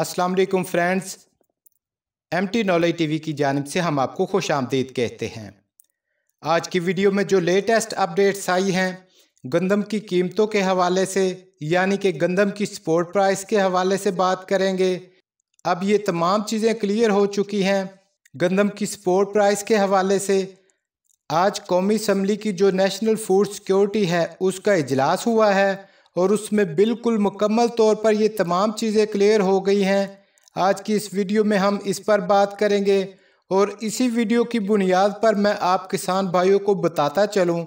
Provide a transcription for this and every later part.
Aslam friends M T knowledge T की जानब से हम आपको खुश आमदीद कहते हैं आज की वीडियो में जो लेटेस्ट अपडेट्स आई हैं गंदम की कीमतों के हवाले से यानी कि गंदम की स्पोर्ट प्राइस के हवाले से बात करेंगे अब ये तमाम चीज़ें क्लियर हो चुकी हैं गंदम की स्पोर्ट प्राइस के हवाले से आज कौमी असम्बली की जो नेशनल फूड सिक्योरिटी है उसका इजलास हुआ है और उसमें बिल्कुल मुकम्मल तौर पर ये तमाम चीज़ें क्लियर हो गई हैं आज की इस वीडियो में हम इस पर बात करेंगे और इसी वीडियो की बुनियाद पर मैं आप किसान भाइयों को बताता चलूं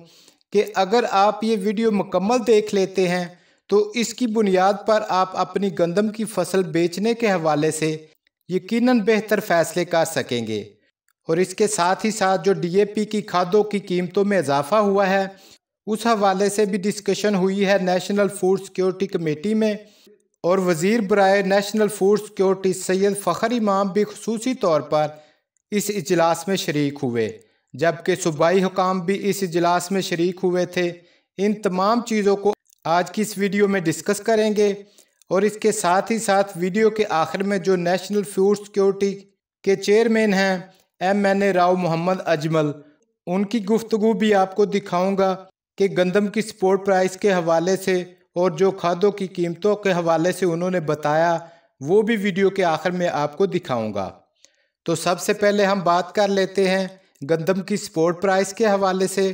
कि अगर आप ये वीडियो मुकम्मल देख लेते हैं तो इसकी बुनियाद पर आप अपनी गंदम की फसल बेचने के हवाले से यकीनन बेहतर फैसले कर सकेंगे और इसके साथ ही साथ जो डीएपी की खादों की कीमतों में इजाफा हुआ है उस हवाले से भी डिस्कशन हुई है नेशनल फूड सिक्योरिटी कमेटी में और वज़ीर बरए national food security Syed Fakhar Imam भी खसूसी तौर पर इस इजलास में शर्क हुए जबकि सूबाई हुकाम भी इस इजलास में शर्क हुए थे इन तमाम चीज़ों को आज की इस वीडियो में डिस्कस करेंगे और इसके साथ ही साथ वीडियो के आखिर में जो नेशनल फूड सिक्योरिटी के चेयरमैन हैं M N A Rao Mohammad Ajmal उनकी गुफ्तु भी आपको दिखाऊँगा कि गंदम की स्पोर्ट प्राइस के हवाले से और जो खादों की कीमतों के हवाले से उन्होंने बताया वो भी वीडियो के आखिर में आपको दिखाऊंगा तो सबसे पहले हम बात कर लेते हैं गंदम की स्पोर्ट प्राइस के हवाले से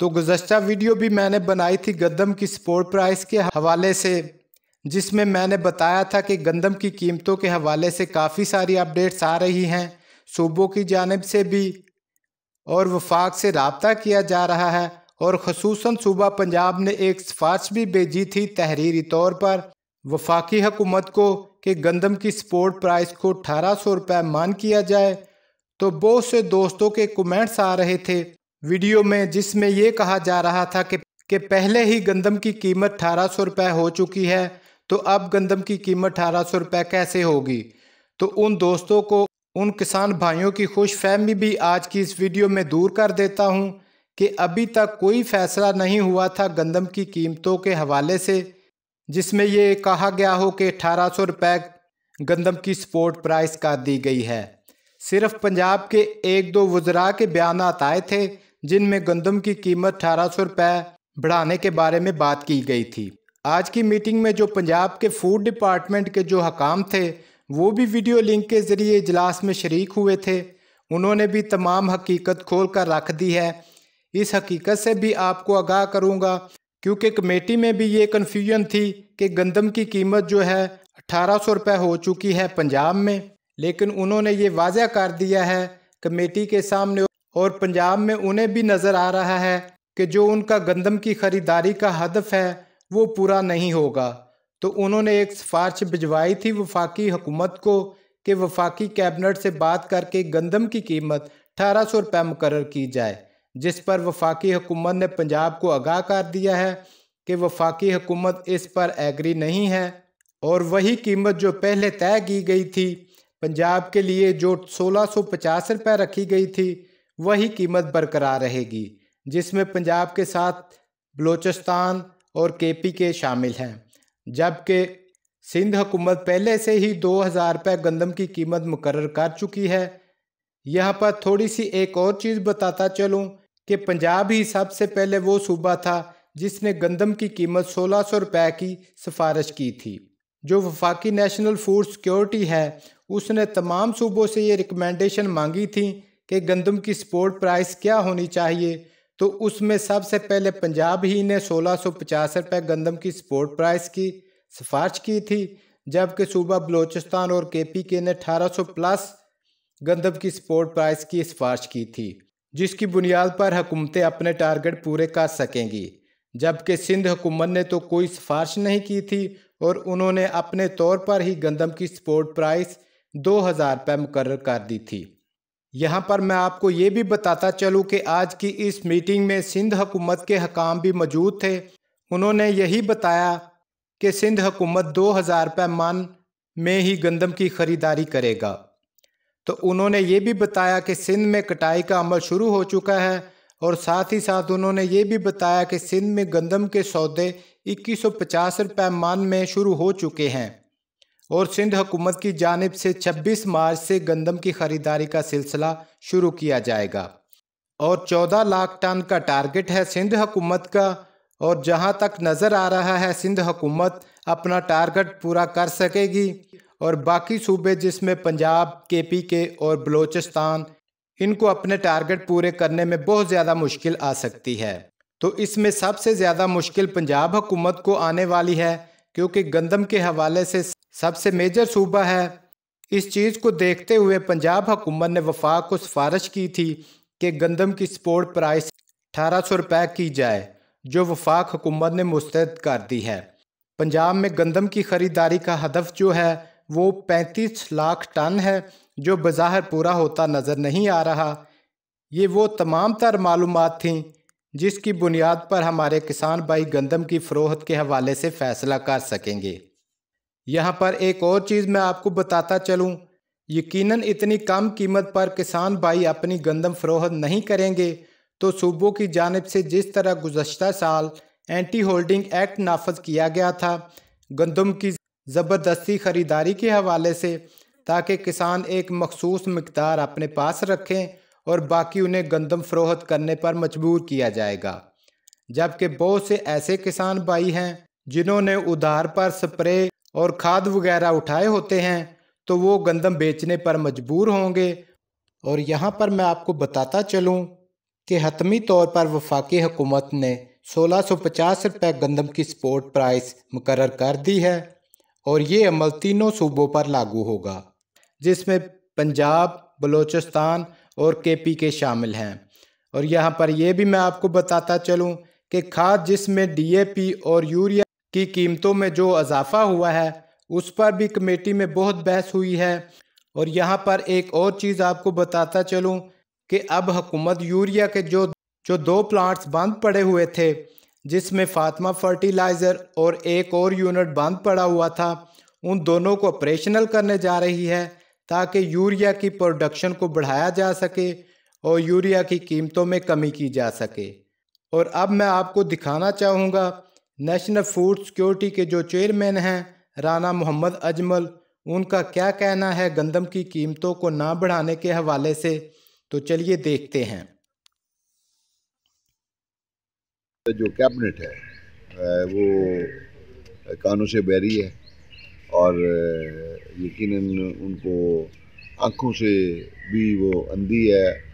तो गुजशत वीडियो भी मैंने बनाई थी गंदम की स्पोर्ट प्राइस के हवाले से जिसमें मैंने बताया था कि गंदम की कीमतों के हवाले से काफ़ी सारी अपडेट्स आ रही हैं सूबों की जानब से भी और वफाक से रबता किया जा रहा है और खसूस सूबा पंजाब ने एक सिफारश भी भेजी थी तहरीरी तौर पर वफाकी हकूमत को कि गंदम की स्पोर्ट प्राइस को अठारह सौ रुपये मान किया जाए तो बहुत से दोस्तों के कमेंट्स आ रहे थे वीडियो में जिसमें यह कहा जा रहा था कि कि पहले ही गंदम की कीमत अठारह सौ रुपये हो चुकी है तो अब गंदम की कीमत अठारह सौ रुपये कैसे होगी तो उन दोस्तों को उन किसान भाइयों की खुश फहमी भी आज की इस वीडियो में दूर कर देता हूँ कि अभी तक कोई फैसला नहीं हुआ था गंदम की कीमतों के हवाले से जिसमें ये कहा गया हो कि अठारह सौ रुपये गंदम की स्पोर्ट प्राइस का दी गई है सिर्फ पंजाब के एक दो वजरा के बयान आए थे जिनमें गंदम की कीमत अठारह सौ रुपये बढ़ाने के बारे में बात की गई थी आज की मीटिंग में जो पंजाब के फूड डिपार्टमेंट के जो हकाम थे वो भी वीडियो लिंक के ज़रिए इजलास में शरीक हुए थे उन्होंने भी तमाम हकीकत खोल कर रख दी है इस हकीकत से भी आपको आगाह करूंगा क्योंकि कमेटी में भी ये कन्फ्यूजन थी कि गंदम की कीमत जो है अठारह सौ रुपये हो चुकी है पंजाब में लेकिन उन्होंने ये वाजह कर दिया है कमेटी के सामने और पंजाब में उन्हें भी नज़र आ रहा है कि जो उनका गंदम की ख़रीदारी का हदफ है वो पूरा नहीं होगा तो उन्होंने एक सिफारश भिजवाई थी वफाकी हुकूमत को कि वफाकी कैबिनेट से बात करके गंदम की कीमत अठारह सौ रुपये मुकर की जाए जिस पर वफाकी हुकूमत ने पंजाब को आगाह कर दिया है कि वफाकी हुकूमत इस पर एग्री नहीं है और वही कीमत जो पहले तय की गई थी पंजाब के लिए जो सोलह सौ पचास रुपये रखी गई थी वही कीमत बरकरार रहेगी जिसमें पंजाब के साथ बलूचिस्तान और के पी के शामिल हैं जबकि सिंध हुकूमत पहले से ही दो हज़ार रुपये गंदम की कीमत मुकर कर चुकी है यहाँ पर थोड़ी सी एक और चीज़ बताता चलूँ कि पंजाब ही सबसे पहले वो सूबा था जिसने गंदम की कीमत सोलह सौ रुपये की सिफारिश की थी जो वफाकी नेशनल फूड सिक्योरिटी है उसने तमाम सूबों से ये रिकमेंडेशन मांगी थी कि गंदम की सपोर्ट प्राइस क्या होनी चाहिए तो उसमें सबसे पहले पंजाब ही ने सोलह सौ पचास रुपये गंदम की सपोर्ट प्राइस की सिफारिश की थी जबकि सूबा बलोचिस्तान और के पी के ने अठारह सौ प्लस गंदम की स्पोर्ट प्राइस की सिफारिश की थी जिसकी बुनियाद पर हुकूमतें अपने टारगेट पूरे कर सकेंगी जबकि सिंध हुकूमत ने तो कोई सिफारिश नहीं की थी और उन्होंने अपने तौर पर ही गंदम की स्पोर्ट प्राइस दो हज़ार रुपये मुकर कर दी थी यहाँ पर मैं आपको ये भी बताता चलूँ कि आज की इस मीटिंग में सिंध हुकूमत के हकाम भी मौजूद थे उन्होंने यही बताया कि सिंध हुकूमत दो हज़ार रुपये मान में ही गंदम की ख़रीदारी करेगा तो उन्होंने ये भी बताया कि सिंध में कटाई का अमल शुरू हो चुका है और साथ ही साथ उन्होंने ये भी बताया कि सिंध में गंदम के सौदे 2150 रुपये मान में शुरू हो चुके हैं और सिंध हुकूमत की जानब से 26 मार्च से गंदम की ख़रीदारी का सिलसिला शुरू किया जाएगा और 14 लाख टन का टारगेट है सिंध हुकूमत का और जहां तक नज़र आ रहा है सिंध हुकूमत अपना टारगेट पूरा कर सकेगी और बाकी सूबे जिसमें पंजाब के पी के और बलूचिस्तान इनको अपने टारगेट पूरे करने में बहुत ज़्यादा मुश्किल आ सकती है तो इसमें सबसे ज़्यादा मुश्किल पंजाब हुकूमत को आने वाली है क्योंकि गंदम के हवाले से सबसे मेजर सूबा है इस चीज़ को देखते हुए पंजाब हुकूमत ने वफाक को सिफारिश की थी कि गंदम की स्पोर्ट प्राइस अठारह सौ रुपये की जाए जो वफाक हुकूमत ने मुस्तैद कर दी है पंजाब में गंदम की ख़रीदारी का हदफ जो है वो 35 लाख टन है जो बज़ाहिर पूरा होता नज़र नहीं आ रहा ये वो तमाम तर मालूम थीं जिसकी बुनियाद पर हमारे किसान भाई गंदम की फ़रोहत के हवाले से फ़ैसला कर सकेंगे यहाँ पर एक और चीज़ मैं आपको बताता चलूँ यकीनन इतनी कम कीमत पर किसान भाई अपनी गंदम फ़रोहत नहीं करेंगे तो सूबों की जानब से जिस तरह गुजशत साल एंटी होल्डिंग एक्ट नाफज किया गया था गंदम की ज़बरदस्ती ख़रीदारी के हवाले से ताकि किसान एक मखसूस मकदार अपने पास रखें और बाकी उन्हें गंदम फ़रोहत करने पर मजबूर किया जाएगा जबकि बहुत से ऐसे किसान भाई हैं जिन्होंने उधार पर स्प्रे और खाद वगैरह उठाए होते हैं तो वो गंदम बेचने पर मजबूर होंगे और यहाँ पर मैं आपको बताता चलूँ कि हतमी तौर पर वफाकी हुकूमत ने सोलह सौ पचास रुपये गंदम की स्पोर्ट प्राइस मुकर कर दी है और ये अमल तीनों सूबों पर लागू होगा जिसमें पंजाब बलूचिस्तान और के पी के शामिल हैं और यहाँ पर यह भी मैं आपको बताता चलूँ कि खाद जिसमें पी और यूरिया की कीमतों में जो इजाफा हुआ है उस पर भी कमेटी में बहुत बहस हुई है और यहाँ पर एक और चीज़ आपको बताता चलूँ कि अब हुकूमत यूरिया के जो जो दो प्लांट्स बंद पड़े हुए थे जिसमें फातमा फर्टिलाइज़र और एक और यूनिट बंद पड़ा हुआ था उन दोनों को ऑपरेशनल करने जा रही है ताकि यूरिया की प्रोडक्शन को बढ़ाया जा सके और यूरिया की कीमतों में कमी की जा सके और अब मैं आपको दिखाना चाहूँगा नेशनल फूड सिक्योरिटी के जो चेयरमैन हैं राना मोहम्मद अजमल उनका क्या कहना है गंदम की कीमतों को ना बढ़ाने के हवाले से तो चलिए देखते हैं जो कैबिनेट है वो कानों से बैरी है और यकीनन उनको आँखों से भी वो अंधी है